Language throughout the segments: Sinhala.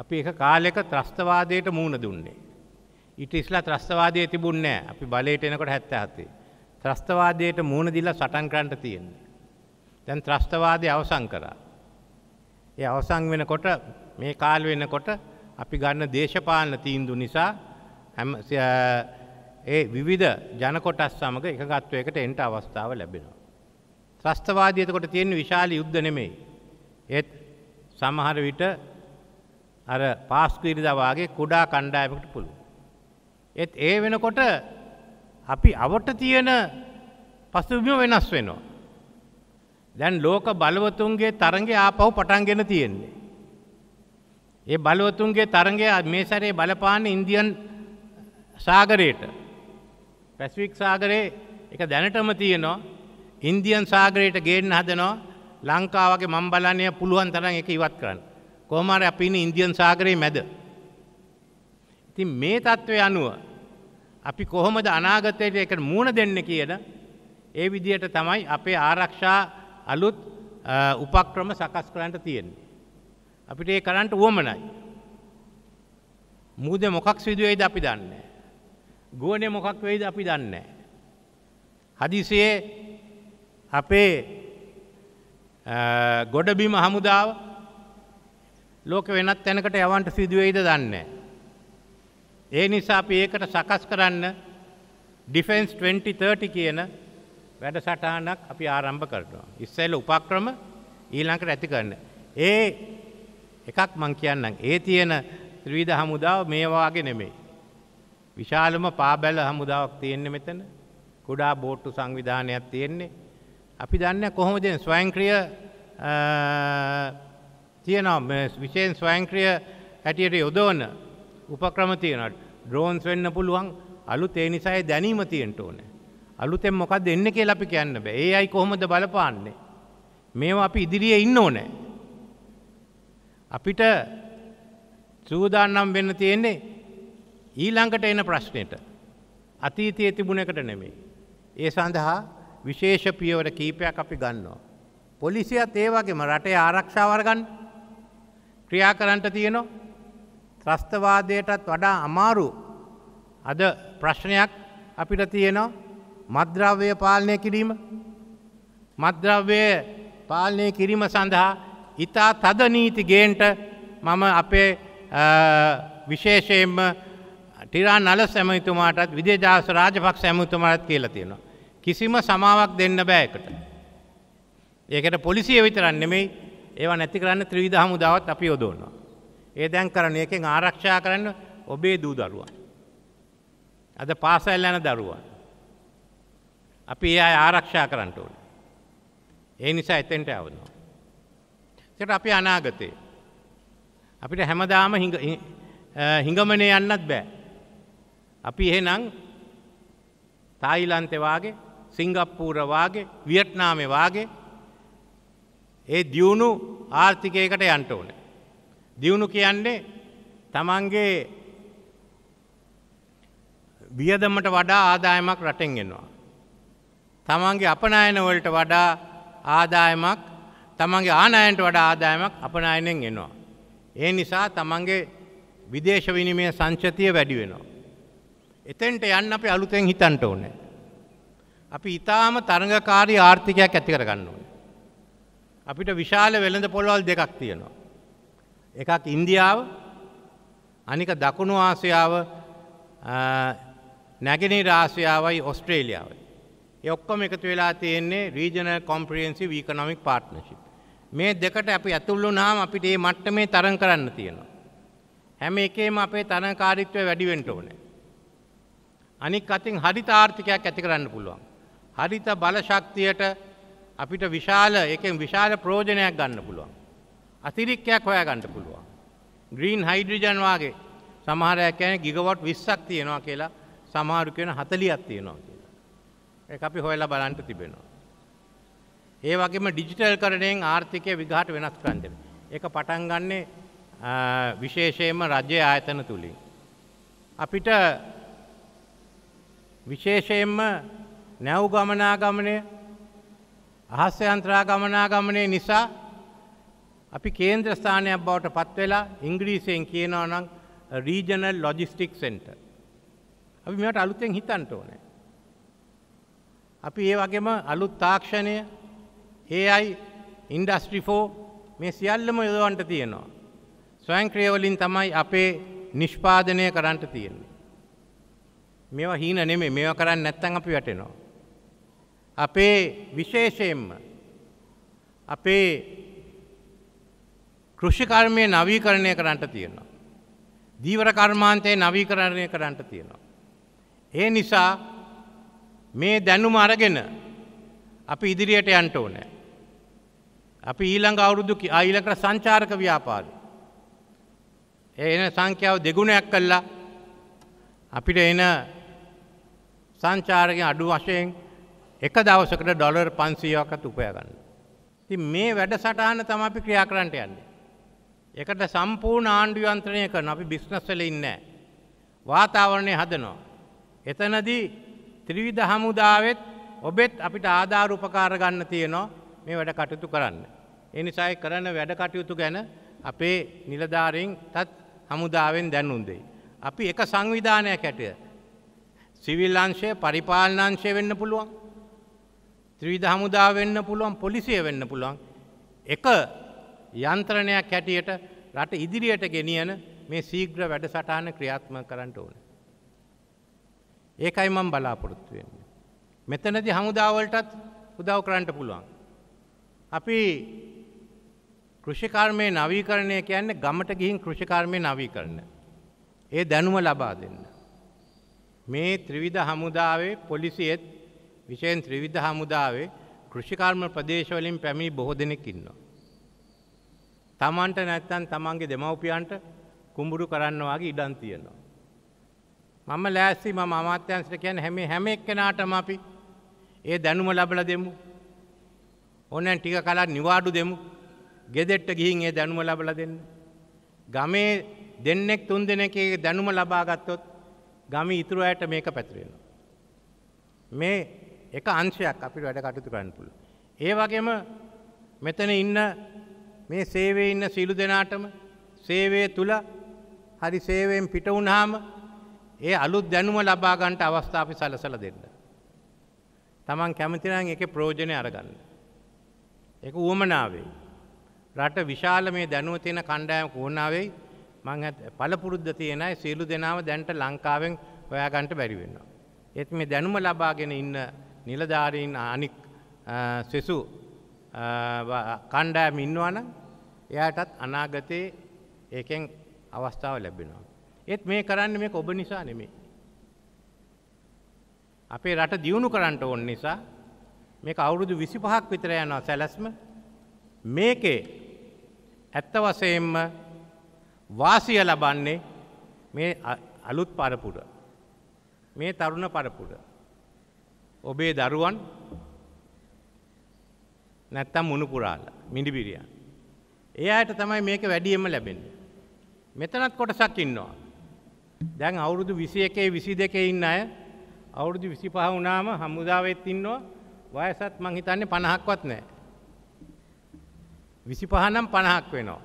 අපි එක කාලෙක ත්‍රස්තවාදයට මූුණ දුන්නේ. ඉට ඉස්ලා ත්‍රස්තවාදය තිබුන්නෑ අපි බලයට එනකොට හැත්ත ඇතේ. ත්‍රස්තවාදයට මූුණ දිල්ල සටන් කරන්ට තියෙන්නේ. තැන් ත්‍රස්තවාදය අවසං කරා. ඒ අවසං වෙනකොට මේ කාල් වෙනකොට අපි ගන්න දේශපාලන තීන්දු නිසා හැම ඒ විවිධ ජනකොටස් සමඟ එකගත්වයකට එන්ට අවස්ථාව ලැබෙනවා. ත්‍රස්තවාදයතකොට තියෙන විශාල යුද්ධ නෙමෙයි. ඒත් සමහර විට අර පාස්කීරි දවාගේ කුඩා කණ්ඩායමකට පුළු. එත් ඒ වෙනකොට අපි අවට තියෙන පසුබිම වෙනස් වෙනවා. දැන් ලෝක බලවතුන්ගේ තරග ආපහු පටන්ගෙන තියෙන්නේ. ඒ බලවතුන්ගේ තරගය මේ සැරේ බලපාන ඉන්දියන් සාගරයට පැස්වික් සාගරයේ එක දැනටම තියෙනවා ඉන්දියන් සාගරයට ගේන්න හදනවා ලංකාවගේ මම්බලනය පුළුවන් තරන් එක ඉවත් කරන්න. කොහමර අපින ඉන්දියන් සාගරයේ මැද. ඉතින් මේ තත්ත්වය අනුව අපි කොහොමද අනාගතයට එකට මුණ දෙන්න කියන ඒ විදියට තමයි අපේ ආරක්ෂා අලුත් උපක්‍රම සකස් කරන්නට තියෙන්නේ. අපිට ඒ කරන්නට වුවමනයි. මුහද මොකක් සිදුවේද අපි දන්න. ගුවනේ මොකක් වෙයිද අපි දන්න. හදිසියේ අපේ ගොඩබිම හමුදාව ලෝක වෙනත් තැනකට යවන්ට සිදුවෙයිද දන්නේ. ඒ නිසා අපි ඒකට සකස් කරන්න ඩිෆෙන්ස් 2030 කියන වැඩසටහනක් අපි ආරම්භ කරනවා. ඉස්සෙල්ල උපක්‍රම ඊළඟට ඇති කරන්න. ඒ එකක් මං කියන්නම්. ඒ තියෙන ත්‍රීවිධ හමුදාව මේ වාගේ නෙමෙයි. විශාලම පාබැල හමුදාවක් තියෙන්නේ මෙතන. කුඩා බෝට්ටු සංවිධානයක් තියෙන්නේ. අපි දන්නේ කොහොමද ස්වයංක්‍රීය තියෙනවා විශයෙන් ස්වයංක්‍රිය හැටියට යොදවන උපක්‍රම තියෙනට ඩ්‍රෝන්ස් වෙන්න පුළුවන් අලු තේනිසාය දැනීම තියෙන්ට ඕන. අලුතෙන් මොකක් දෙන්න කිය අපි කියන්න බෑ ඒ අයි කොහොමද බලපාන්නේ. මේවා අපි ඉදිරිිය ඉන්න ඕනෑ. අපිට සූදානම් වෙන්න තියෙන්නේ ඊළංකට එන ප්‍රශ්නයට අතීතයේ තිබුණකට නෙමෙයි. ඒ සඳහා විශේෂ පියවර කීපයක් අපි ගන්නවා. පොලිසියත් ඒ වගේම රටේ ආරක්ෂාවරගන්න ක්‍රියා කරන්ට තියෙනවා ත්‍රස්තවාදයටත් වඩා අමාරු අද ප්‍රශ්නයක් අපිට තියෙනවා මද්‍රව්‍ය පාලනය කිරීම මද්‍රව්‍ය පාලනය කිරීම සඳහා ඉතා තද නීති ගේන්ට මම අපේ විශේෂයෙන්ම ටිරා නල සැමතුමාටත් විදේජාස රාජපක් සැමතුමාටත් කියලා තියෙනවා. කිසිම සමාවක් දෙන්න බෑකට. ඒකට පොලිසිය විතරන්නෙමෙයි ඒවා නැති කරන්න ත්‍රීවිධ හමුදාවත් අපි යොදවනවා. ඒ දැන් කරන එකෙන් ආරක්ෂා කරන්න ඔබේ දූ දරුවන්. අද පාසල් යන දරුවන්. අපි ඒ අය ආරක්ෂා කරන්න ඕන. ඒ නිසා එතෙන්ට යවනවා. ඒකට අපි අනාගතේ අපිට හැමදාම හිඟමනේ යන්නත් බෑ. අපි එහෙනම් තායිලන්තේ වාගේ සිංගප්පූර වාගේ වියට්නාමේ වාගේ ඒ දියුණු ආර්ථිකයකට යන්ට ඕන. දියුණු කියන්නේ තමන්ගේ වියදමට වඩා ආදායමක් රටෙන් එෙනවා. තමන්ගේ අපනායනවලට වඩා ආදායමක් තමන්ගේ ආනායන්ට වඩා ආදායමක් අපනායනෙන් එනවා. ඒ නිසා තමන්ගේ විදේශ විනිමය සංචතිය වැඩි වෙනවා. එතෙන්ට යන්න අපි අලුතෙන් හිතන්ට ඕනේ. අපි ඉතාම තරඟකාරී ආර්ථිකයක් ඇති කරගන්න ඕනේ. අපිට විශාල වෙළඳ පොළොල් දෙකක් තියෙනවා. එකක් ඉන්දියාව අනික දකුණු ආසියාව නැගෙනීර ආසියාවයි ඔස්ට්‍රේලියාවයි. ඔක්කොම එකතු වෙලා තියෙන්නේ රීජන කොම්ප්‍රියන්සි වීකනොමික් පාර්ට්නශිප්. මේ දෙකට අපි ඇතුල්ලු නාම අපිට ඒ මට්ටමේ තරන් කරන්න තියෙනවා. හැම එකේම අපේ තරංකාරීත්වය වැඩිවෙන්ට ඕන. අනික් අතින් හරිත ආර්ථිකයක් ඇති කරන්න පුළුවන්. හරිත බලශක්තියට අපිට විශාල එකෙන් විශාල ප්‍රෝජනයක් ගන්න පුළුවන්. අතිරික්කයක් හොයා ගන්න පුළුවන්. ග්‍රීන් හයිඩ්‍රජන් වගේ සමහරයක් කියන්නේ ගිගවොට් 20ක් තියෙනවා කියලා සමහරු කියන 40ක් තියෙනවා කියලා. ඒක අපි හොයලා බලන්න තිබෙනවා. ඒ වගේම ඩිජිටල් කරණයෙන් ආර්ථිකය විගහට වෙනස් කරන්න. ඒක පටන් ගන්නෙ විශේෂයෙන්ම රජයේ ආයතන තුලින්. අපිට විශේෂයෙන්ම නැව් ගමනාගමනය අහස්‍යන්ත්‍රා ගමනාගමනය නිසා අපි කේන්ද්‍ර ස්ථානයක් බවට පත්වෙලා ඉංග්‍රීසියෙන් කියනවා නම් රීජනල් ලොජිස්ටික් සෙන්ට. අපි මෙට අලුතෙන් හිතන්ට ඕනෑ. අපි ඒ වගේම අලුත් තාක්ෂණය ඒයි ඉන්ඩස්ට්‍රිෆෝ මේ සියල්ලම යොදවන්ට තියෙනවා. ස්වයංක්‍රියවලින් තමයි අපේ නිෂ්පාදනය කරන්ට තියෙන්නේ. මෙවා හීන නෙමේ මේවා කරන්න නැත්තන් අපි වැටෙනවා. අපේ විශේෂයෙන්ම අපේ කෘෂිකර්මය නවීකරණය කරන්නට තියෙනවා. දීවර කර්මාන්තය නවීකරණය කරන්නට තියෙනවා. ඒ නිසා මේ දැනුම අරගෙන අපි ඉදිරියට යන්ට ඕනෑ. අපි ඊළඟ අවුරුදු අයිලකට සංචාරක ව්‍යාපාර. එන සංඛ්‍යාව දෙගුණයක් කල්ලා අපිට එන සංචාරකෙන් අඩු වශයෙන් එක දවසකට ඩොලර් පන්සීයකත් උපයගන්න. ති මේ වැඩ සටහන තම අපි ක්‍රියාකරන්ට යන්නේ. එකට සම්පූර්ණ ආණ්ඩුවන්ත්‍රණය කරන අපි බිස්නස්සල ඉන්න. වාතාවරණය හදනෝ. එතනදී ත්‍රිවිධ හමුදාවත් ඔබෙත් අපිට ආධාර උපකාර ගන්න තියනෝ මේ වැඩ කටයුතු කරන්න. එනිසායි කරන වැඩ කටයුතු ගැන අපේ නිලධාරින් තත් හමුදාවෙන් දැනුන්දේ. අපි එක සංවිධානයක් ඇටිය. සිවිල් අංශය පරිපාලනංශය වෙන්න පුළුවන්. ත්‍රීවිධ හමුදා වෙන්න පුළුවන් පොලිසිය වෙන්න පුළුවන් එක යන්ත්‍රණයක් හැටියට රට ඉදිරියට ගෙනියන මේ සීග්‍ර වැඩසටහන ක්‍රියාත්ම කරන්නට ඕන. ඒකයි මම බලාපොරොත්තු වෙන්නේ. මෙතනදි හමුදාවලටත් උදව් කරන්නට පුළුවන්. අපි කෘෂිකර්මය නවීකරණය කියන්නේ ගමට ගිහින් කෘෂිකර්මය නවීකරණ. ඒ දැනුම ලබා දෙන්න. මේ ත්‍රිවිධ හමුදාවේ පොලිසියෙත් විශයෙන් ත්‍රවිධ හමුදාවේ කෘෂිකර්ම ප්‍රදේශවලින් පැමිණි බොහෝ දෙනෙක් ඉන්නවා. තමන්ට නැත්තන් තමන්ගේ දෙමව්පියන්ට කුඹුරු කරන්න වගේ ඉඩන් තියෙනවා. මම ලෑස්සි ම අමාත්‍යන්සිට කියැන හැමේ හැම එක්කෙනාටම අපි ඒ දැනුම ලබල දෙමු. ඔන්නන් ටික කලත් නිවාඩු දෙමු ගෙදෙට්ට ගිහින් ඒ දැනුම ලබල දෙන්න. ගමේ දෙන්නෙක් තුන් දෙනෙක දැනුම ලබාගත්තොත් ගම ඉතුරු ඇයට මේක පැතිරෙනවා. මේ එක අංශයක් අපිට වැඩ කටයුතු කරන්න පුළුවන්. ඒ වගේම මෙතන ඉන්න මේ සේවයේ ඉන්න සීලු දෙනාටම සේවය තුල හරි සේවයෙන් පිට වුණාම ඒ අලුත් දැනුම ලබා ගන්නට අවස්ථා අපි සලසලා දෙන්න. Taman කැමති නම් ඒකේ ප්‍රයෝජනය අරගන්න. ඒක උවමනාවේ. රට විශාල මේ දැනුම තියෙන කණ්ඩායම කෝණාවේ මං පළපුරුද්ද තියෙන අය සීලු දෙනාම දැන්ට ලංකාවෙන් හොයාගන්න බැරි වෙනවා. ඒත් මේ දැනුම ලබාගෙන ඉන්න නිලධාරීන් අනික් සෙසු කණ්ඩෑම ඉන්නවන එයාටත් අනාගතයේ ඒකෙන් අවස්ථාව ලැබෙනවා. ඒත් මේ කරන්න මේ ඔබ නිසා නෙමේ. අපේ රට දියුණු කරන්නට ඕන්න නිසා මේ අවුරුදු විසි පහක් විතර යනවා සැලැස්ම මේකේ ඇත්ත වසයෙන්ම වාසිය ලබන්නේ මේ අලුත් පරපුර මේ තරුණ පරපුර ඔබේ දරුවන් නැත්තම් මුණුපුරාල මිඩිබිරියන්. ඒ අයට තමයි මේක වැඩියම ලැබෙන. මෙතනත් කොටසක් ඉන්නවා. දැන් අවුරුදු විසි එකේ විසි දෙකේ ඉන්න අය අවුරුදු විසි පහ වුණාම හමුදාවෙත් ඉන්නවා වයසත් මංහිතන්නේ පණහක්වත් නෑ. විසි පහනම් පණහක් වෙනවා.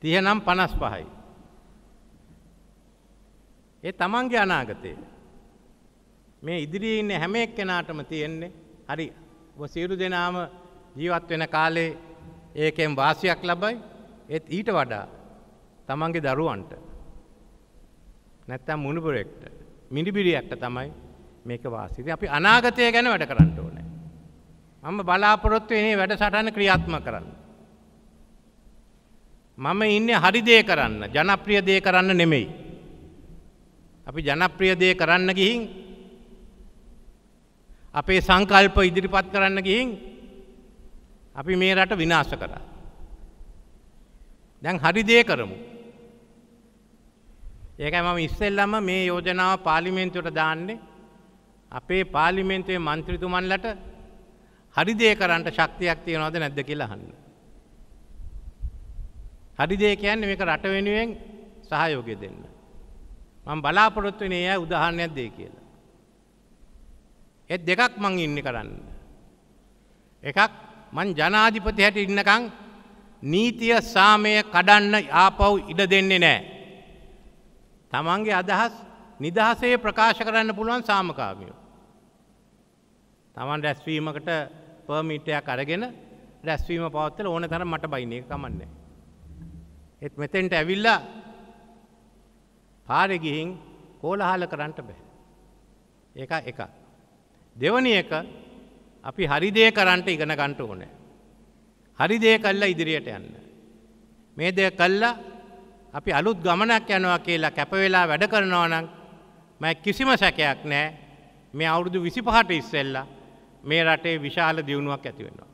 තියනම් පනස් පහයි. ඒ තමන්ගේ අනාගතය. මේ ඉදිරියේ ඉන්න හැම එක්කෙනාටම තියෙන්නේ හරි ඔබ සියලු දෙනාම ජීවත් වෙන කාලේ ඒකෙන් වාසියක් ලබයි. ඒත් ඊට වඩා තමන්ගේ දරුවන්ට නැත්තම් මුණුබරෙක්ට මිනිබිරියක්ට තමයි මේක වාසිය. ඉතින් අපි අනාගතය ගැන වැඩ කරන්න ඕනේ. මම බලාපොරොත්තු වෙන්නේ වැඩසටහන ක්‍රියාත්මක කරන්න. මම ඉන්නේ හරි දේ කරන්න, ජනප්‍රිය දේ කරන්න නෙමෙයි. අපි ජනප්‍රිය දේ කරන්න ගිහින් අපේ සංකල්ප ඉදිරිපත් කරන්න ගිහින් අපි මේ රට විනාශ කරා. දැන් හරි දේ කරමු. ඒකයි මම ඉස්සෙල්ලම මේ යෝජනාව පාර්ලිමේන්තුවට දාන්නේ අපේ පාර්ලිමේන්තුවේ මන්ත්‍රීතුමන්ලට හරි දේ කරන්නට ශක්තියක් තියනවද නැද්ද කියලා අහන්න. හරි දේ කියන්නේ මේක රට වෙනුවෙන් සහයෝගය දෙන්න. මං බලාපොරොත්තු වෙන ඒ උදාහරණයක් දෙයි කියලා. ඒත් දෙකක් මං ඉන්නේ කරන්න. එකක් මං ජනාධිපති හැට ඉන්නකං නීතිය සාමය කඩන්න ආපව් ඉඩ දෙන්නේ නෑ. තමන්ගේ අදහස් නිදහසේ ප්‍රකාශ කරන්න පුළුවන් සාමකාමියෝ. තමන් රැස්වීමකට පර්මිටයක් අරගෙන රැස්වීම පවත්තල ඕන තර මට බයින්නේ කමන්නේ. එත් මෙතෙන්ට ඇවිල්ලා පාරෙ ගිහින් කෝලහල කරන්නට බැහැ. ඒක එකක්. දෙවනි එක අපි හරි දේ කරන්නට ඉගෙන ගන්න ඕනේ. හරි දේ කළා ඉදිරියට යන්න. මේ දේ කළා අපි අලුත් ගමනක් යනවා කියලා කැප වෙලා වැඩ කරනවා නම් මම කිසිම සැකයක් නැහැ. මේ අවුරුදු 25ට ඉස්සෙල්ලා මේ රටේ විශාල දියුණුවක් ඇති වෙනවා.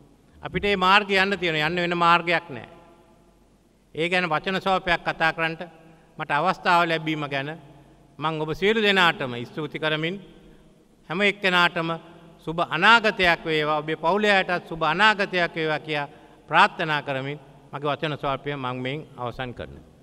අපිට මේ මාර්ගය යන්න තියෙනවා. යන්න වෙන මාර්ගයක් නැහැ. ඒ ගැන වචන සෝපයක් කතා කරන්නට මට අවස්ථාව ලැබීම ගැන මං ඔබ සියලු දෙනාටම ස්තුති කරමින් හැම එක්කෙනාටම සුබ අනාගතයක් වේවා ඔබේ පවුලයායටත් සුබ අනාගතයක් වේවා කියා ප්‍රාත්ථනා කරමින් මගේ වචන ස්වල්පය මං මෙන් අවසන් කරනවා.